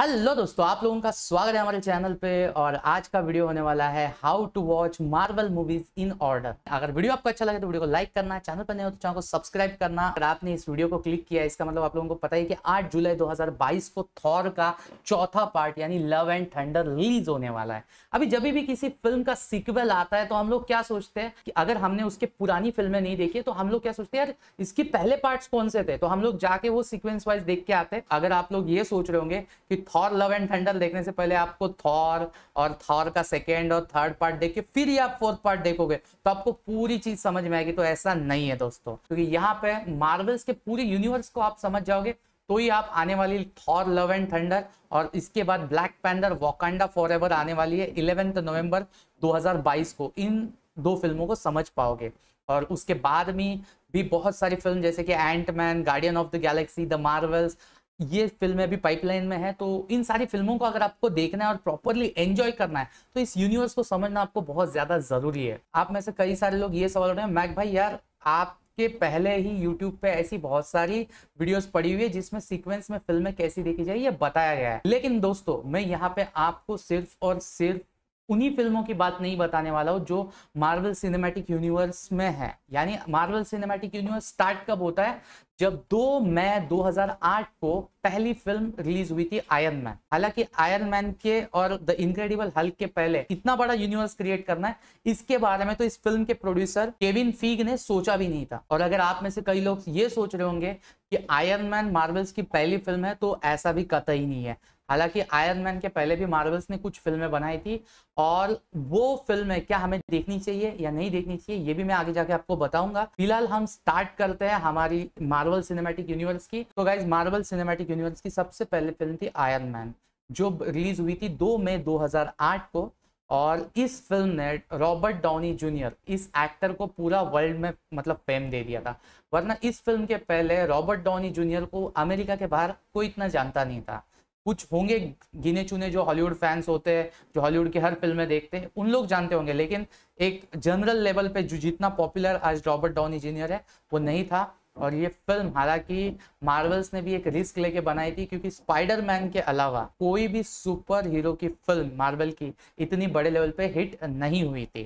hello दोस्तों आप लोगों का स्वागत है हमारे चैनल पे और आज का वीडियो होने वाला है how to watch Marvel movies in order अगर वीडियो आपको अच्छा लगे तो वीडियो को लाइक करना चैनल पर नहीं हो तो चैनल को सब्सक्राइब करना अगर आपने इस वीडियो को क्लिक किया इसका मतलब आप लोगों को पता ही कि 8 जुलाई 2022 को थॉर का चौथा पार्ट यानी लव एंड थंडर रिलीज होने वाला है अभी जब भी किसी फिल्म का सिक्वल आता है तो हम लोग क्या सोचते हैं कि अगर हमने उसके पुरानी फिल्में नहीं देखी तो हम लोग क्या सोचते हैं यार इसके पहले पार्ट कौन से थे तो हम लोग जाके वो सिक्वेंस वाइज देख के आते हैं अगर आप लोग ये सोच रहे होंगे कि थॉर लव एंड थंडर देखने से पहले आपको थॉर और थॉर का सेकेंड और थर्ड पार्ट देखिए फिर ही आप फोर्थ पार्ट देखोगे तो आपको पूरी चीज समझ में आएगी तो ऐसा नहीं है दोस्तों क्योंकि यहाँ पे मार्वल्स के पूरे यूनिवर्स को आप समझ जाओगे तो ही आप आने वाली थॉर लव एंड थंडर और इसके बाद ब्लैक पैंडर वॉकांडा फॉर आने वाली है इलेवेंथ नवंबर 2022 को इन दो फिल्मों को समझ पाओगे और उसके बाद में भी बहुत सारी फिल्म जैसे कि Ant Man Guardian of the Galaxy the Marvels ये फिल्में भी पाइपलाइन में है तो इन सारी फिल्मों को अगर आपको देखना है और प्रॉपरली एंजॉय करना है तो इस यूनिवर्स को समझना आपको बहुत ज्यादा जरूरी है आप में से कई सारे लोग ये सवाल उठे मैक भाई यार आप के पहले ही YouTube पे ऐसी बहुत सारी वीडियोस पड़ी हुई है जिसमें सीक्वेंस में फिल्में कैसी देखी जाए ये बताया गया है लेकिन दोस्तों मैं यहाँ पे आपको सिर्फ और सिर्फ उन्हीं फिल्मों की बात नहीं बताने वाला हूँ जो मार्वल सिनेमैटिक यूनिवर्स में है यानी मार्वल सिनेमैटिक यूनिवर्स स्टार्ट कब होता है जब 2 मई 2008 को पहली फिल्म रिलीज हुई थी आयरन मैन हालांकि आयरन मैन के और द इनक्रेडिबल हल्क के पहले इतना बड़ा यूनिवर्स क्रिएट करना है इसके बारे में तो इस फिल्म के प्रोड्यूसर केविन फीग ने सोचा भी नहीं था और अगर आप में से कई लोग ये सोच रहे होंगे कि आयरन मैन मार्वल्स की पहली फिल्म है तो ऐसा भी कतई नहीं है हालांकि आयरन मैन के पहले भी मार्वल्स ने कुछ फिल्में बनाई थी और वो फिल्में क्या हमें देखनी चाहिए या नहीं देखनी चाहिए ये भी मैं आगे जाके आपको बताऊंगा फिलहाल हम स्टार्ट करते हैं हमारी मार्वल सिनेमेटिक यूनिवर्स की तो गाइज मार्वल सिनेमैटिक यूनिवर्स की सबसे पहले फिल्म थी आयरन मैन जो रिलीज हुई थी दो मई दो को और इस फिल्म ने रॉबर्ट डाउनी जूनियर इस एक्टर को पूरा वर्ल्ड में मतलब फेम दे दिया था वरना इस फिल्म के पहले रॉबर्ट डाउनी जूनियर को अमेरिका के बाहर कोई इतना जानता नहीं था कुछ होंगे गिने चुने जो हॉलीवुड फैंस होते हैं जो हॉलीवुड की हर फिल्में देखते हैं उन लोग जानते होंगे लेकिन एक जनरल लेवल पे जो जितना पॉपुलर आज रॉबर्ट डॉन जूनियर है वो नहीं था और ये फिल्म हालांकि मार्वल्स ने भी एक रिस्क लेके बनाई थी क्योंकि स्पाइडरमैन के अलावा कोई भी सुपर हीरो की फिल्म मार्वल की इतनी बड़े लेवल पे हिट नहीं हुई थी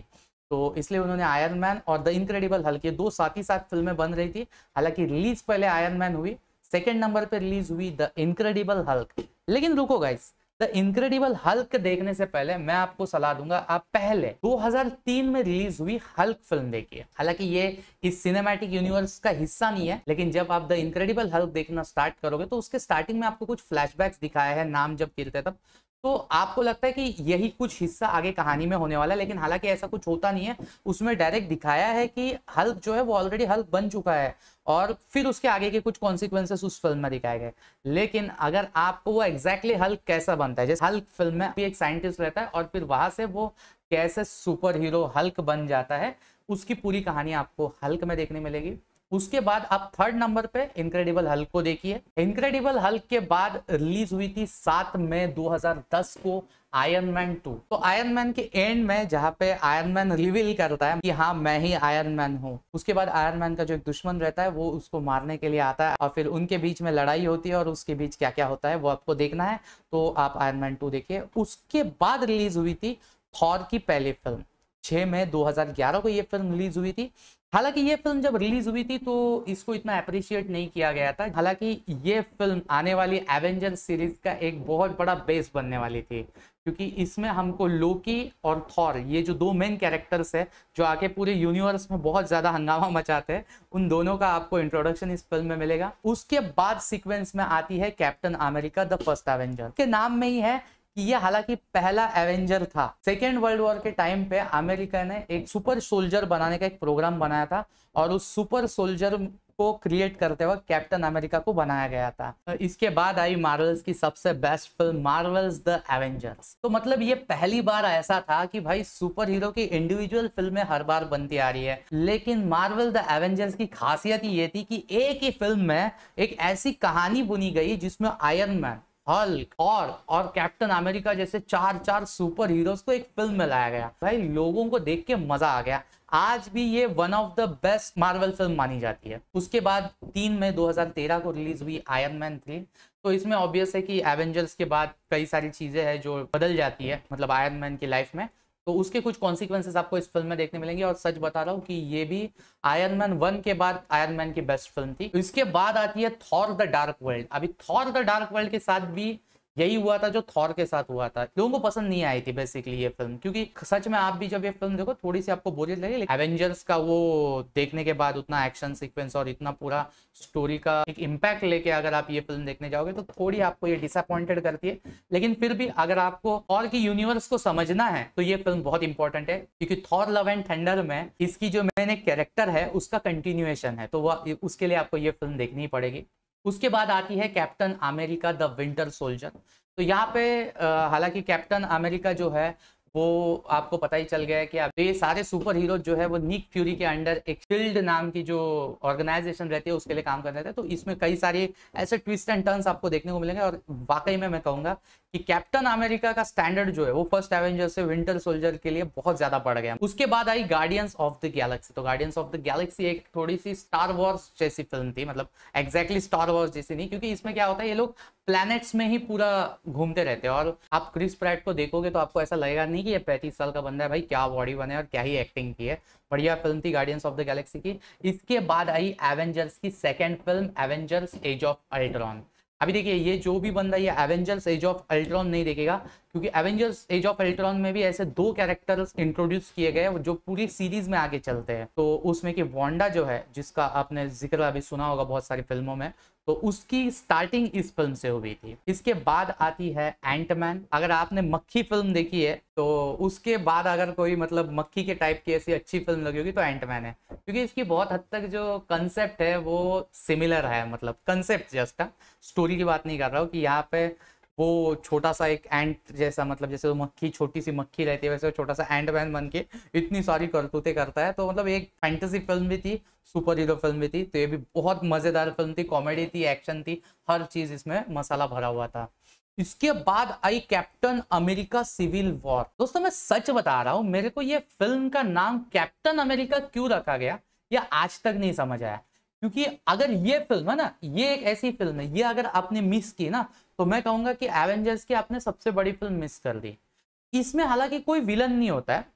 तो इसलिए उन्होंने आयरन मैन और द इनक्रेडिबल हल्के दो साथ ही साथ फिल्में बन रही थी हालांकि रिलीज पहले आयरन मैन हुई सेकेंड नंबर पर रिलीज हुई द इनक्रेडिबल हल्क लेकिन रुको गाइस द इनक्रेडिबल हल्क देखने से पहले मैं आपको सलाह दूंगा आप पहले 2003 में रिलीज हुई हल्क फिल्म देखिए हालांकि ये इस सिनेमैटिक यूनिवर्स का हिस्सा नहीं है लेकिन जब आप द इनक्रेडिबल हल्क देखना स्टार्ट करोगे तो उसके स्टार्टिंग में आपको कुछ फ्लैशबैक्स दिखाया है नाम जब गिरते तब तो आपको लगता है कि यही कुछ हिस्सा आगे कहानी में होने वाला है लेकिन हालांकि ऐसा कुछ होता नहीं है उसमें डायरेक्ट दिखाया है कि हल्क जो है वो ऑलरेडी हल्क बन चुका है और फिर उसके आगे के कुछ कॉन्सिक्वेंसेस उस फिल्म में दिखाए गए लेकिन अगर आपको वो एग्जैक्टली exactly हल्क कैसा बनता है जैसे हल्क फिल्म में एक साइंटिस्ट रहता है और फिर वहां से वो कैसे सुपर हीरो हल्क बन जाता है उसकी पूरी कहानी आपको हल्क में देखने मिलेगी उसके बाद आप थर्ड नंबर पे इनक्रेडिबल हल्क को देखिए इनक्रेडिबल हल्क के बाद रिलीज हुई थी सात मई 2010 को आयरन मैन टू तो आयरन मैन के एंड में जहाँ पे आयरन मैन रिवील करता है कि हाँ मैं ही आयरन मैन हूँ उसके बाद आयरन मैन का जो एक दुश्मन रहता है वो उसको मारने के लिए आता है और फिर उनके बीच में लड़ाई होती है और उसके बीच क्या क्या होता है वो आपको देखना है तो आप आयरन मैन टू देखिए उसके बाद रिलीज हुई थी थॉर की पहली फिल्म 6 मई 2011 को ये फिल्म रिलीज हुई थी हालांकि ये फिल्म जब रिलीज हुई थी तो इसको इतना अप्रिशिएट नहीं किया गया था हालांकि ये फिल्म आने वाली एवेंजर सीरीज का एक बहुत बड़ा बेस बनने वाली थी क्योंकि इसमें हमको लोकी और थॉर ये जो दो मेन कैरेक्टर्स है जो आके पूरे यूनिवर्स में बहुत ज़्यादा हंगामा मचाते हैं उन दोनों का आपको इंट्रोडक्शन इस फिल्म में मिलेगा उसके बाद सिक्वेंस में आती है Captain America the First Avenger के नाम में ही है ये हालांकि पहला एवेंजर था सेकेंड वर्ल्ड वॉर के टाइम पे अमेरिका ने एक सुपर सोल्जर बनाने का एक प्रोग्राम बनाया था और उस सुपर सोल्जर को क्रिएट करते वक्त कैप्टन अमेरिका को बनाया गया था इसके बाद आई मार्वल्स की सबसे best film Marvel's the Avengers तो मतलब ये पहली बार ऐसा था कि भाई सुपर हीरो की इंडिविजुअल फिल्में हर बार बनती आ रही है लेकिन मार्वल द एवेंजर्स की खासियत ये थी कि एक ही फिल्म में एक ऐसी कहानी बुनी गई जिसमें आयरन मैन हल्क और और कैप्टन अमेरिका जैसे चार चार सुपर हीरोज को एक फिल्म में लाया गया भाई लोगों को देख के मजा आ गया आज भी ये one of the best Marvel film मानी जाती है उसके बाद तीन मई 2013 को रिलीज हुई आयरन मैन थ्री तो इसमें ऑब्वियस है कि एवेंजर्स के बाद कई सारी चीजें हैं जो बदल जाती है मतलब आयरन मैन की लाइफ में तो उसके कुछ कॉन्सिक्वेंसेज आपको इस फिल्म में देखने मिलेंगे और सच बता रहा हूँ कि ये भी आयरन मैन वन के बाद आयरन मैन की बेस्ट फिल्म थी इसके बाद आती है थॉर द डार्क वर्ल्ड अभी थॉर द डार्क वर्ल्ड के साथ भी यही हुआ था जो थॉर के साथ हुआ था लोगों को पसंद नहीं आई थी बेसिकली ये फिल्म क्योंकि सच में आप भी जब ये फिल्म देखो थोड़ी सी आपको बोरियत लगे एवेंजर्स का वो देखने के बाद उतना एक्शन सीक्वेंस और इतना पूरा स्टोरी का एक इम्पैक्ट लेके अगर आप ये फिल्म देखने जाओगे तो थोड़ी आपको ये डिसअपॉइंटेड करती है लेकिन फिर भी अगर आपको और की यूनिवर्स को समझना है तो ये फिल्म बहुत इंपॉर्टेंट है क्योंकि थॉर लव एंड थंडर में इसकी जो मैंने कैरेक्टर है उसका कंटिन्यूएशन है तो वह उसके लिए आपको ये फिल्म देखनी पड़ेगी उसके बाद आती है Captain America the Winter Soldier तो यहाँ पे हालांकि कैप्टन अमेरिका जो है वो आपको पता ही चल गया है कि अब ये सारे सुपर हीरो जो है वो निक फ्यूरी के अंडर एक फील्ड नाम की जो ऑर्गेनाइजेशन रहती है उसके लिए काम कर रहे थे तो इसमें कई सारे ऐसे ट्विस्ट एंड टर्न्स आपको देखने को मिलेंगे और वाकई में मैं कहूँगा कि कैप्टन अमेरिका का स्टैंडर्ड जो है वो फर्स्ट एवेंजर से विंटर सोल्जर के लिए बहुत ज्यादा बढ़ गया उसके बाद आई गार्डियंस ऑफ द गैलेक्सी तो गार्डियंस ऑफ द गैलेक्सी एक थोड़ी सी स्टार वॉर्स जैसी फिल्म थी मतलब एक्जैक्टली स्टार वॉर्स जैसी नहीं क्योंकि इसमें क्या होता है ये लोग प्लैनेट्स में ही पूरा घूमते रहते हैं और आप क्रिस प्रैट को देखोगे तो आपको ऐसा लगेगा नहीं कि ये पैंतीस साल का बंदा है भाई क्या बॉडी बने और क्या ही एक्टिंग की है बढ़िया फिल्म थी गार्डियंस ऑफ द गैलेक्सी की इसके बाद आई एवेंजर्स की second film Avengers Age of Ultron अभी देखिए ये जो भी बंदा ये एवेंजर्स एज ऑफ अल्ट्रॉन नहीं देखेगा क्योंकि एवेंजर्स एज ऑफ अल्ट्रॉन में भी ऐसे दो कैरेक्टर्स इंट्रोड्यूस किए गए जो पूरी सीरीज में आगे चलते हैं तो उसमें कि वांडा जो है जिसका आपने जिक्र अभी सुना होगा बहुत सारी फिल्मों में तो उसकी स्टार्टिंग इस फिल्म से हुई थी इसके बाद आती है एंटमैन अगर आपने मक्खी फिल्म देखी है तो उसके बाद अगर कोई मतलब मक्खी के टाइप की ऐसी अच्छी फिल्म लगी होगी तो एंटमैन है क्योंकि इसकी बहुत हद तक जो कंसेप्ट है वो सिमिलर है मतलब कंसेप्ट जस्ट स्टोरी की बात नहीं कर रहा हूँ कि यहाँ पे वो छोटा सा एक एंट जैसा मतलब जैसे वो मक्खी छोटी सी मक्खी रहती है वैसे वो छोटा सा एंट मैन बन के इतनी सारी करतूतें करता है तो मतलब एक फैंटेसी फिल्म भी थी सुपर हीरो फिल्म भी थी तो ये भी बहुत मज़ेदार फिल्म थी कॉमेडी थी एक्शन थी हर चीज़ इसमें मसाला भरा हुआ था इसके बाद आई कैप्टन अमेरिका सिविल वॉर दोस्तों मैं सच बता रहा हूँ मेरे को ये फिल्म का नाम कैप्टन अमेरिका क्यों रखा गया यह आज तक नहीं समझ आया क्योंकि अगर ये फिल्म है ना ये एक ऐसी फिल्म है ये अगर आपने मिस की ना तो मैं कहूंगा कि एवेंजर्स की आपने सबसे बड़ी फिल्म मिस कर दी इसमें हालांकि कोई विलन नहीं होता है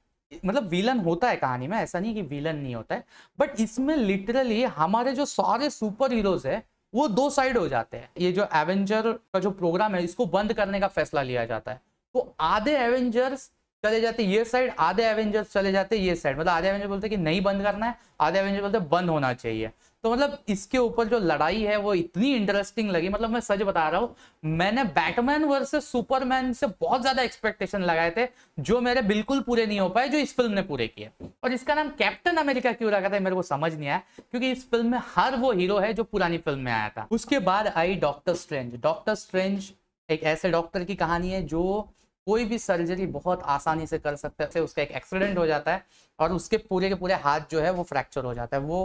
मतलब विलन होता है कहानी में ऐसा नहीं कि विलन नहीं होता है बट इसमें लिटरली हमारे जो सारे सुपर हीरोज है वो दो साइड हो जाते हैं ये जो एवेंजर का जो प्रोग्राम है इसको बंद करने का फैसला लिया जाता है तो आधे एवेंजर्स चले जाते ये साइड आधे एवेंजर्स चले जाते ये साइड मतलब आधे एवेंजर बोलते कि नहीं बंद करना है आधे एवेंजर बोलते बंद होना चाहिए तो मतलब इसके ऊपर जो लड़ाई है वो इतनी इंटरेस्टिंग लगी मतलब मैं सच बता रहा हूँ मैंने बैटमैन वर्सेस सुपरमैन से बहुत ज्यादा एक्सपेक्टेशन लगाए थे जो मेरे बिल्कुल पूरे नहीं हो पाए जो इस फिल्म ने पूरे किए और इसका नाम कैप्टन अमेरिका क्यों रखा था मेरे को समझ नहीं आया क्योंकि इस फिल्म में हर वो हीरो है जो पुरानी फिल्म में आया था उसके बाद आई डॉक्टर स्ट्रेंज डॉक्टर स्ट्रेंज एक ऐसे डॉक्टर की कहानी है जो कोई भी सर्जरी बहुत आसानी से कर सकता है उसका एक एक्सीडेंट हो जाता है और उसके पूरे के पूरे हाथ जो है वो फ्रैक्चर हो जाता है वो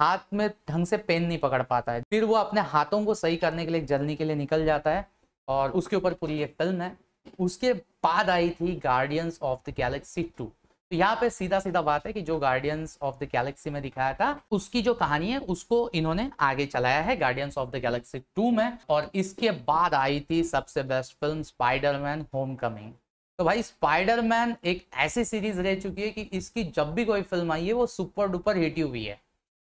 हाथ में ढंग से पेन नहीं पकड़ पाता है फिर वो अपने हाथों को सही करने के लिए जलने के लिए निकल जाता है और उसके ऊपर पूरी ये फिल्म है उसके बाद आई थी Guardians of the Galaxy two तो यहाँ पे सीधा सीधा बात है कि जो गार्डियंस ऑफ द गैलेक्सी में दिखाया था उसकी जो कहानी है उसको इन्होंने आगे चलाया है Guardians of the Galaxy two में और इसके बाद आई थी सबसे best film Spiderman Homecoming तो भाई स्पाइडरमैन एक ऐसी सीरीज रह चुकी है कि इसकी जब भी कोई फिल्म आई है वो सुपर डुपर हिट हुई है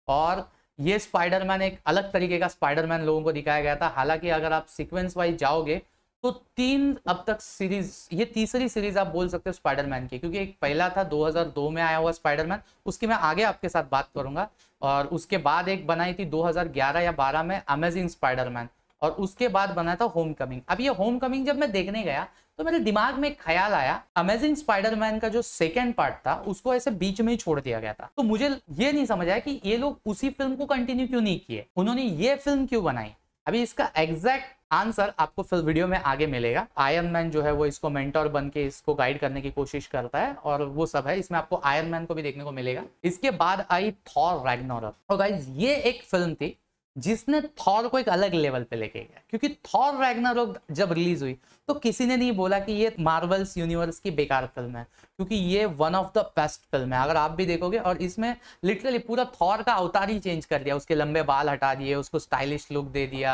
और ये स्पाइडरमैन एक अलग तरीके का स्पाइडरमैन लोगों को दिखाया गया था हालांकि अगर आप सीक्वेंस वाइज जाओगे तो तीन अब तक सीरीज ये तीसरी सीरीज आप बोल सकते हो स्पाइडरमैन की क्योंकि एक पहला था 2002 में आया हुआ स्पाइडरमैन उसकी मैं आगे आपके साथ बात करूंगा और उसके बाद एक बनाई थी 2011 या 12 में अमेजिंग स्पाइडरमैन और उसके बाद बनाया था होम कमिंग अब ये होम कमिंग जब मैं देखने गया तो मेरे दिमाग में ख्याल आया अमेजिंग स्पाइडरमैन का जो सेकेंड पार्ट था उसको ऐसे बीच में ही छोड़ दिया गया था तो मुझे ये नहीं समझ आया कि ये लोग उसी फिल्म को कंटिन्यू क्यों नहीं किए उन्होंने ये फिल्म क्यों बनाई अभी इसका एग्जैक्ट आंसर आपको फिर वीडियो में आगे मिलेगा आयरन मैन जो है वो इसको मेंटोर बन के इसको गाइड करने की कोशिश करता है और वो सब है इसमें आपको आयरन मैन को भी देखने को मिलेगा इसके बाद आई थॉर रैगनोर और गाइज ये एक फिल्म थी जिसने थॉर को एक अलग लेवल पे लेके गया क्योंकि थॉर रैगना जब रिलीज हुई तो किसी ने नहीं बोला कि ये मार्वल्स यूनिवर्स की बेकार फिल्म है क्योंकि ये one of the best film है अगर आप भी देखोगे और इसमें लिटरली पूरा थॉर का अवतार ही चेंज कर दिया उसके लंबे बाल हटा दिए उसको स्टाइलिश लुक दे दिया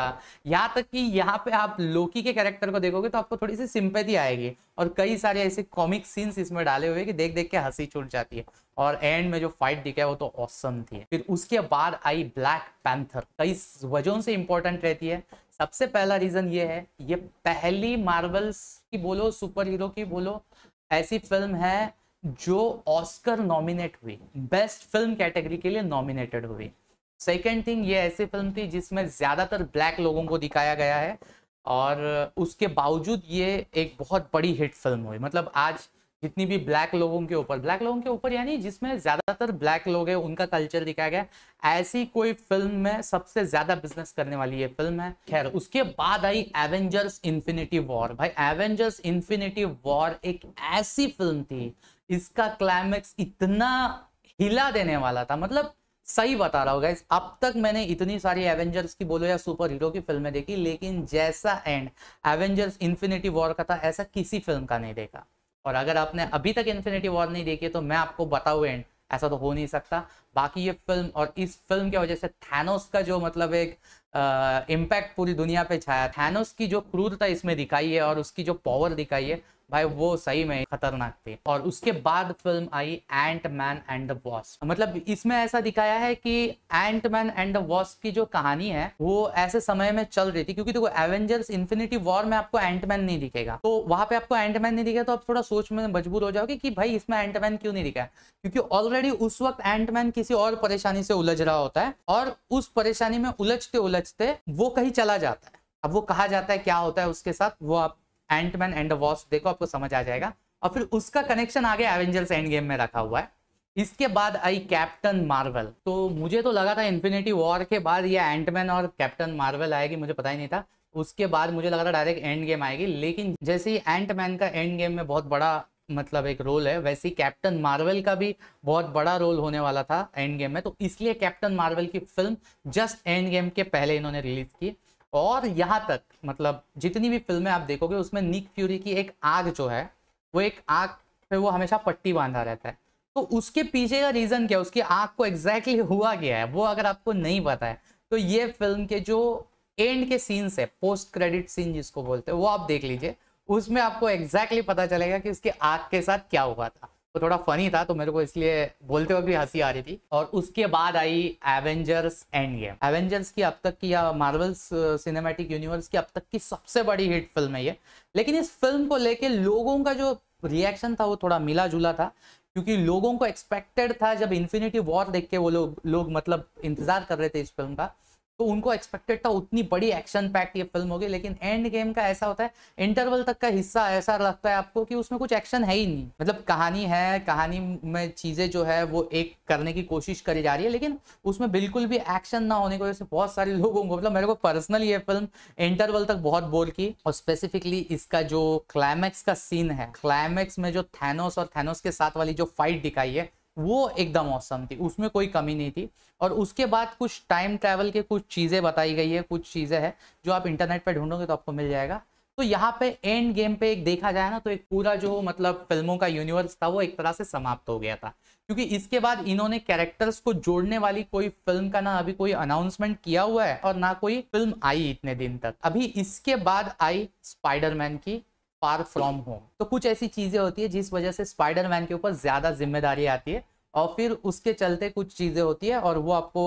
यहाँ तक कि यहाँ पे आप लोकी के कैरेक्टर को देखोगे तो आपको थोड़ी सी सिंपैथी आएगी और कई सारे ऐसे कॉमिक सीन्स इसमें डाले हुए कि देख देख के हंसी छूट जाती है और एंड में जो फाइट दिखा है वो तो औसम थी फिर उसके बाद आई ब्लैक पैंथर कई वजहों से इंपॉर्टेंट रहती है सबसे पहला रीजन ये है ये पहली मार्वल्स की बोलो सुपर हीरो की बोलो ऐसी फिल्म है जो ऑस्कर नॉमिनेट हुई बेस्ट फिल्म कैटेगरी के लिए नॉमिनेटेड हुई सेकेंड थिंग ये ऐसी फिल्म थी जिसमें ज़्यादातर ब्लैक लोगों को दिखाया गया है और उसके बावजूद ये एक बहुत बड़ी हिट फिल्म हुई मतलब आज जितनी भी ब्लैक लोगों के ऊपर ब्लैक लोगों के ऊपर यानी जिसमें ज्यादातर ब्लैक लोग हैं उनका कल्चर दिखाया गया ऐसी कोई फिल्म में सबसे ज्यादा बिजनेस करने वाली ये फिल्म है खैर उसके बाद आई एवेंजर्स इन्फिनिटी वॉर भाई एवेंजर्स इन्फिनिटी वॉर एक ऐसी फिल्म थी इसका क्लाइमैक्स इतना हिला देने वाला था मतलब सही बता रहा होगा अब तक मैंने इतनी सारी एवेंजर्स की बोलो या सुपर हीरो की फिल्में देखी लेकिन जैसा एंड एवेंजर्स इन्फिनिटी वॉर का था ऐसा किसी फिल्म का नहीं देखा और अगर आपने अभी तक इन्फिनिटी वॉर नहीं देखी तो मैं आपको बताऊँ एंड ऐसा तो हो नहीं सकता बाकी ये फिल्म और इस फिल्म की वजह से थैनोस का जो मतलब एक इम्पैक्ट पूरी दुनिया पे छाया थैनोस की जो क्रूरता इसमें दिखाई है और उसकी जो पावर दिखाई है भाई वो सही में खतरनाक थी और उसके बाद फिल्म आई Ant Man and the Wasp मतलब इसमें ऐसा दिखाया है कि Ant Man and the Wasp की जो कहानी है वो ऐसे समय में चल रही थी क्योंकि देखो एवेंजर्स इन्फिनिटी वॉर में आपको एंट मैन नहीं दिखेगा तो वहां पे आपको एंट मैन नहीं दिखेगा तो आप थोड़ा सोच में मजबूर हो जाओगे कि भाई इसमें एंट मैन क्यों नहीं दिखाया क्योंकि ऑलरेडी उस वक्त एंट मैन किसी और परेशानी से उलझ रहा होता है और उस परेशानी में उलझते उलझते वो कहीं चला जाता है अब वो कहा जाता है क्या होता है उसके साथ वो आप एंटमैन एंड वॉस देखो आपको समझ आ जाएगा और फिर उसका कनेक्शन आगे एवेंजर्स एंड गेम में रखा हुआ है इसके बाद आई कैप्टन मार्वल तो मुझे तो लगा था इन्फिनिटी वॉर के बाद ये एंटमैन और कैप्टन मार्वल आएगी मुझे पता ही नहीं था उसके बाद मुझे लगा था डायरेक्ट एंड गेम आएगी लेकिन जैसे ही एंटमैन का एंड गेम में बहुत बड़ा मतलब एक रोल है वैसे ही कैप्टन मार्वल का भी बहुत बड़ा रोल होने वाला था एंड गेम में तो इसलिए कैप्टन मार्वल की फिल्म जस्ट एंड गेम के पहले इन्होंने रिलीज की और यहाँ तक मतलब जितनी भी फिल्में आप देखोगे उसमें निक फ्यूरी की एक आग जो है वो एक आग पे वो हमेशा पट्टी बांधा रहता है तो उसके पीछे का रीज़न क्या है उसकी आग को एग्जैक्टली exactly हुआ क्या है वो अगर आपको नहीं पता है तो ये फिल्म के जो एंड के सीन्स है पोस्ट क्रेडिट सीन जिसको बोलते हैं वो आप देख लीजिए उसमें आपको एग्जैक्टली exactly पता चलेगा कि उसकी आग के साथ क्या हुआ था वो तो थोड़ा फनी था तो मेरे को इसलिए बोलते वक्त भी हंसी आ रही थी और उसके बाद आई एवेंजर्स एंड गेम एवेंजर्स की अब तक की या मार्वल्स सिनेमैटिक यूनिवर्स की अब तक की सबसे बड़ी हिट फिल्म है ये लेकिन इस फिल्म को लेके लोगों का जो रिएक्शन था वो थोड़ा मिला जुला था क्योंकि लोगों को एक्सपेक्टेड था जब इन्फिनिटी वॉर देख के वो लोग लोग मतलब इंतजार कर रहे थे इस फिल्म का तो उनको एक्सपेक्टेड था उतनी बड़ी एक्शन पैक्ट ये फिल्म होगी लेकिन एंड गेम का ऐसा होता है इंटरवल तक का हिस्सा ऐसा लगता है आपको कि उसमें कुछ एक्शन है ही नहीं मतलब कहानी है कहानी में चीजें जो है वो एक करने की कोशिश करी जा रही है लेकिन उसमें बिल्कुल भी एक्शन ना होने की वजह से बहुत सारे लोगों को मतलब मेरे को पर्सनली ये फिल्म इंटरवल तक बहुत बोर की और स्पेसिफिकली इसका जो क्लाइमैक्स का सीन है क्लाइमैक्स में जो थैनोस और थैनोस के साथ वाली जो फाइट दिखाई है वो एकदम औसम थी उसमें कोई कमी नहीं थी और उसके बाद कुछ टाइम ट्रैवल के कुछ चीज़ें बताई गई है कुछ चीज़ें हैं जो आप इंटरनेट पर ढूंढोगे तो आपको मिल जाएगा तो यहाँ पे एंड गेम पे एक देखा जाए ना तो एक पूरा जो मतलब फिल्मों का यूनिवर्स था वो एक तरह से समाप्त हो गया था क्योंकि इसके बाद इन्होंने कैरेक्टर्स को जोड़ने वाली कोई फिल्म का ना अभी कोई अनाउंसमेंट किया हुआ है और ना कोई फिल्म आई इतने दिन तक अभी इसके बाद आई स्पाइडरमैन की फार फ्रॉम होम तो कुछ ऐसी चीजें होती है जिस वजह से स्पाइडर मैन के ऊपर ज्यादा जिम्मेदारी आती है और फिर उसके चलते कुछ चीजें होती है और वो आपको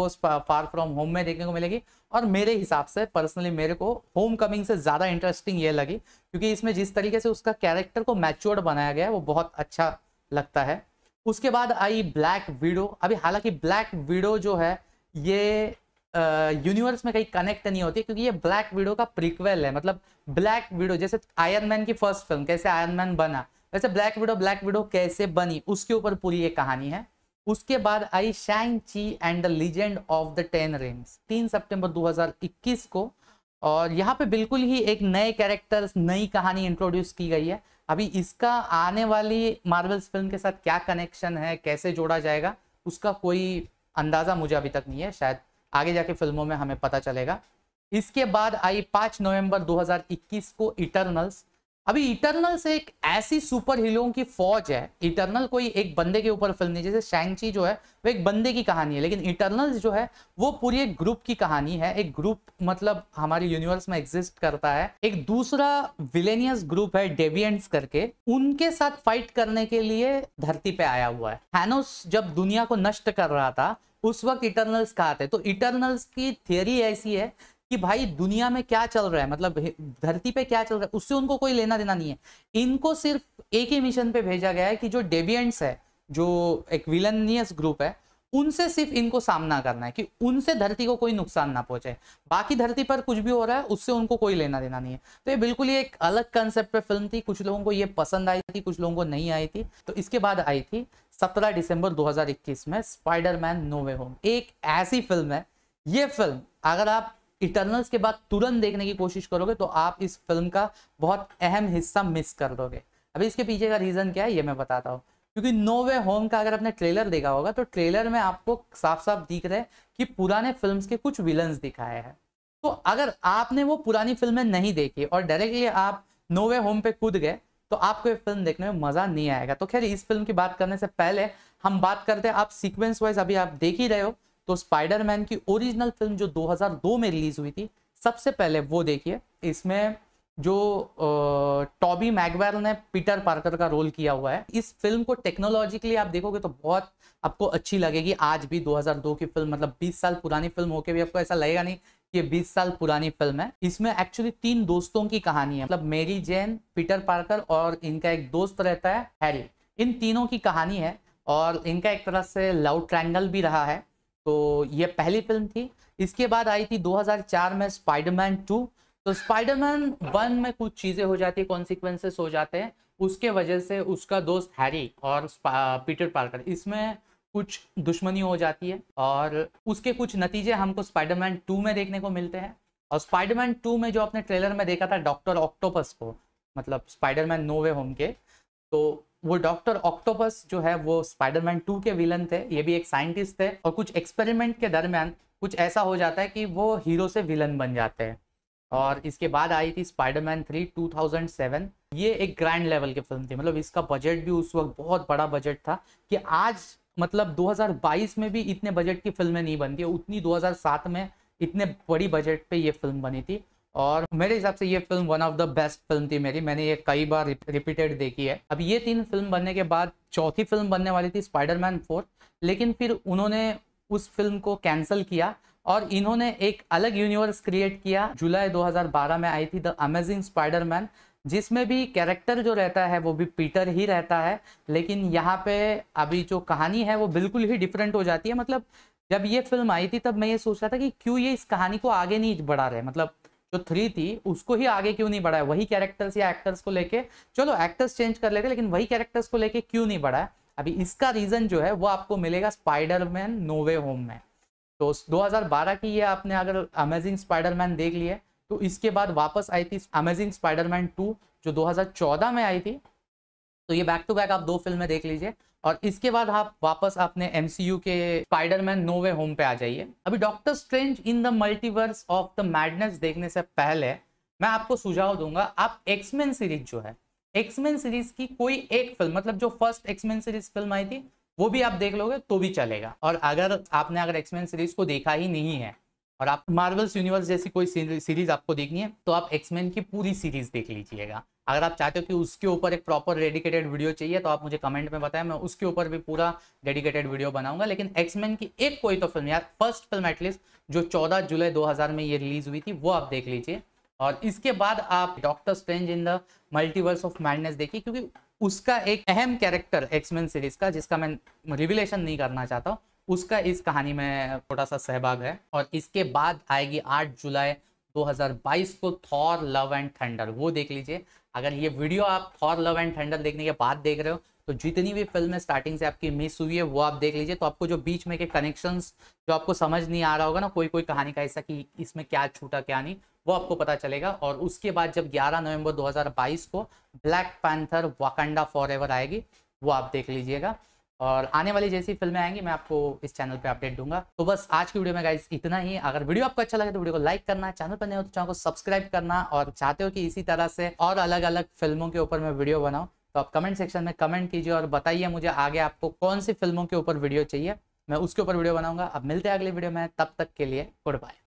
फार फ्रॉम होम में देखने को मिलेगी और मेरे हिसाब से पर्सनली मेरे को होम कमिंग से ज्यादा इंटरेस्टिंग ये लगी क्योंकि इसमें जिस तरीके से उसका कैरेक्टर को मैच्योर्ड बनाया गया है वो बहुत अच्छा लगता है उसके बाद आई ब्लैक वीडो अभी हालांकि ब्लैक वीडो जो है ये यूनिवर्स में कहीं कनेक्ट नहीं होती क्योंकि ये ब्लैक विडो का प्रिक्वेल है मतलब ब्लैक विडो जैसे आयरन मैन की फर्स्ट फिल्म कैसे आयरन मैन बना वैसे ब्लैक विडो ब्लैक विडो कैसे बनी उसके ऊपर पूरी ये कहानी है उसके बाद आई Shang Chi and the Legend of the Ten Rings तीन सितंबर 2021 को और यहाँ पे बिल्कुल ही एक नए कैरेक्टर्स नई कहानी इंट्रोड्यूस की गई है अभी इसका आने वाली मार्वल्स फिल्म के साथ क्या कनेक्शन है कैसे जोड़ा जाएगा उसका कोई अंदाज़ा मुझे अभी तक नहीं है शायद आगे जाके फिल्मों में हमें पता चलेगा इसके बाद आई पांच नवंबर 2021 को इटर्नल्स अभी इटरनल से एक ऐसी सुपर हीरों की फौज है इटरनल कोई एक बंदे के ऊपर फिल्म नहीं जैसे शैंगची जो है वो एक बंदे की कहानी है लेकिन इटरनल जो है वो पूरी एक ग्रुप की कहानी है एक ग्रुप मतलब हमारे यूनिवर्स में एग्जिस्ट करता है एक दूसरा विलेनियस ग्रुप है डेवियंट्स करके उनके साथ फाइट करने के लिए धरती पे आया हुआ है हैनोस जब दुनिया को नष्ट कर रहा था उस वक्त इटरनल्स कहा थे तो इटरनल्स की थियोरी ऐसी है कि भाई दुनिया में क्या चल रहा है मतलब धरती पे क्या चल रहा है उससे उनको कोई लेना देना नहीं है इनको सिर्फ एक ही मिशन पे भेजा गया है कि जो डेवियंट्स है जो एक विलनियस ग्रुप है उनसे सिर्फ इनको सामना करना है कि उनसे धरती को कोई नुकसान ना पहुंचे बाकी धरती पर कुछ भी हो रहा है उससे उनको कोई लेना देना नहीं है तो ये बिल्कुल ही एक अलग कंसेप्ट पे फिल्म थी कुछ लोगों को ये पसंद आई थी कुछ लोगों को नहीं आई थी तो इसके बाद आई थी 17 दिसंबर 2021 में स्पाइडरमैन नोवे होम एक ऐसी फिल्म है ये फिल्म अगर आप इटर्नल्स के बाद तुरंत देखने की कोशिश करोगे तो आप इस फिल्म का बहुत अहम हिस्सा मिस कर दोगे अभी इसके पीछे का रीज़न क्या है ये मैं बताता हूँ क्योंकि नो वे होम का अगर आपने ट्रेलर देखा होगा तो ट्रेलर में आपको साफ साफ दिख रहे कि पुराने फिल्म के कुछ विलन दिखाए हैं तो अगर आपने वो पुरानी फिल्में नहीं देखी और डायरेक्टली आप नो वे होम पे कूद गए तो आपको ये फिल्म देखने में मज़ा नहीं आएगा तो खैर इस फिल्म की बात करने से पहले हम बात करते हैं आप सीक्वेंस वाइज अभी आप देख ही रहे हो तो स्पाइडरमैन की ओरिजिनल फिल्म जो 2002 में रिलीज हुई थी सबसे पहले वो देखिए इसमें जो टॉबी मैगवेल ने पीटर पार्कर का रोल किया हुआ है इस फिल्म को टेक्नोलॉजिकली आप देखोगे तो बहुत आपको अच्छी लगेगी आज भी 2002 की फिल्म मतलब 20 साल पुरानी फिल्म होके भी आपको ऐसा लगेगा नहीं कि ये 20 साल पुरानी फिल्म है इसमें एक्चुअली तीन दोस्तों की कहानी है मतलब मेरी जैन पीटर पार्कर और इनका एक दोस्त रहता है हैरी इन तीनों की कहानी है और इनका एक तरह से लव ट्रैंगल भी रहा है तो ये पहली फिल्म थी इसके बाद आई थी 2004 में स्पाइडरमैन टू तो स्पाइडरमैन वन में कुछ चीज़ें हो जाती है कॉन्सिक्वेंसेस हो जाते हैं उसके वजह से उसका दोस्त हैरी और पीटर पार्कर इसमें कुछ दुश्मनी हो जाती है और उसके कुछ नतीजे हमको स्पाइडरमैन टू में देखने को मिलते हैं और स्पाइडरमैन टू में जो आपने ट्रेलर में देखा था डॉक्टर ऑक्टोपस को मतलब स्पाइडरमैन नोवे होम के तो वो डॉक्टर ऑक्टोपस जो है वो स्पाइडरमैन टू के विलन थे ये भी एक साइंटिस्ट थे और कुछ एक्सपेरिमेंट के दरमियान कुछ ऐसा हो जाता है कि वो हीरो से विलन बन जाते हैं और इसके बाद आई थी स्पाइडरमैन थ्री 2007 ये एक ग्रैंड लेवल की फिल्म थी मतलब इसका बजट भी उस वक्त बहुत बड़ा बजट था कि आज मतलब 2022 में भी इतने बजट की फिल्में नहीं बनती उतनी 2007 में इतने बड़ी बजट पे ये फिल्म बनी थी और मेरे हिसाब से ये film one of the best film थी मेरी मैंने ये कई बार रिपीटेड देखी है अब ये तीन फिल्म बनने के बाद चौथी फिल्म बनने वाली थी स्पाइडरमैन फोर लेकिन फिर उन्होंने उस फिल्म को कैंसिल किया और इन्होंने एक अलग यूनिवर्स क्रिएट किया जुलाई 2012 में आई थी द अमेजिंग स्पाइडरमैन जिसमें भी कैरेक्टर जो रहता है वो भी पीटर ही रहता है लेकिन यहाँ पे अभी जो कहानी है वो बिल्कुल ही डिफरेंट हो जाती है मतलब जब ये फिल्म आई थी तब मैं ये सोच रहा था कि क्यों ये इस कहानी को आगे नहीं बढ़ा रहे मतलब जो थ्री थी उसको ही आगे क्यों नहीं बढ़ाया वही कैरेक्टर्स या एक्टर्स को लेके चलो एक्टर्स चेंज कर लेते लेकिन वही कैरेक्टर्स को लेके क्यों नहीं बढ़ाया अभी इसका रीजन जो है वो आपको मिलेगा स्पाइडरमैन नोवे होम में तो 2012 की ये आपने अगर अमेजिंग स्पाइडरमैन देख लिया तो इसके बाद वापस आई थी अमेजिंग स्पाइडरमैन टू जो 2014 में आई थी तो ये बैक टू बैक आप दो फिल्में देख लीजिए और इसके बाद आप वापस अपने एमसीयू के स्पाइडरमैन नोवे होम पे आ जाइए अभी Doctor Strange in the Multiverse of the Madness देखने से पहले मैं आपको सुझाव दूंगा आप एक्समैन सीरीज जो है एक्समैन सीरीज की कोई एक फिल्म मतलब जो फर्स्ट एक्समेन सीरीज फिल्म आई थी वो भी आप देख लोगे तो भी चलेगा और अगर आपने अगर एक्समेन सीरीज को देखा ही नहीं है और आप मार्वल्स यूनिवर्स जैसी कोई सीरीज आपको देखनी है तो आप एक्समैन की पूरी सीरीज देख लीजिएगा अगर आप चाहते हो कि उसके ऊपर एक प्रॉपर डेडिकेटेड वीडियो चाहिए तो आप मुझे कमेंट में बताएं मैं उसके ऊपर भी पूरा डेडिकेटेड वीडियो बनाऊंगा लेकिन एक्समैन की एक कोई तो फिल्म यार फर्स्ट फिल्म एटलीस्ट जो चौदह जुलाई दो में ये रिलीज हुई थी वो आप देख लीजिए और इसके बाद आप Doctor Strange in the Multiverse of Madness देखिए क्योंकि उसका एक अहम कैरेक्टर एक्समैन सीरीज का जिसका मैं रिविलेशन नहीं करना चाहता उसका इस कहानी में थोड़ा सा सहभाग है और इसके बाद आएगी 8 जुलाई 2022 को थॉर लव एंड थंडर वो देख लीजिए अगर ये वीडियो आप फॉर लव एंड थंडर देखने के बाद देख रहे हो तो जितनी भी फिल्म स्टार्टिंग से आपकी मिस हुई है वो आप देख लीजिए तो आपको जो बीच में के कनेक्शंस जो आपको समझ नहीं आ रहा होगा ना कोई कोई कहानी का ऐसा कि इसमें क्या छूटा क्या नहीं वो आपको पता चलेगा और उसके बाद जब 11 नवंबर 2022 को ब्लैक पैंथर वाकंडा फॉर आएगी वो आप देख लीजिएगा और आने वाली जैसी फिल्में आएंगी मैं आपको इस चैनल पे अपडेट दूंगा तो बस आज की वीडियो में गाइस इतना ही अगर वीडियो आपको अच्छा लगे तो वीडियो को लाइक करना चैनल पर नहीं हो तो चैनल को सब्सक्राइब करना और चाहते हो कि इसी तरह से और अलग अलग फिल्मों के ऊपर मैं वीडियो बनाऊँ तो आप कमेंट सेक्शन में कमेंट कीजिए और बताइए मुझे आगे आपको कौन सी फिल्मों के ऊपर वीडियो चाहिए मैं उसके ऊपर वीडियो बनाऊंगा अब मिलते हैं अगले वीडियो में तब तक के लिए गुड बाय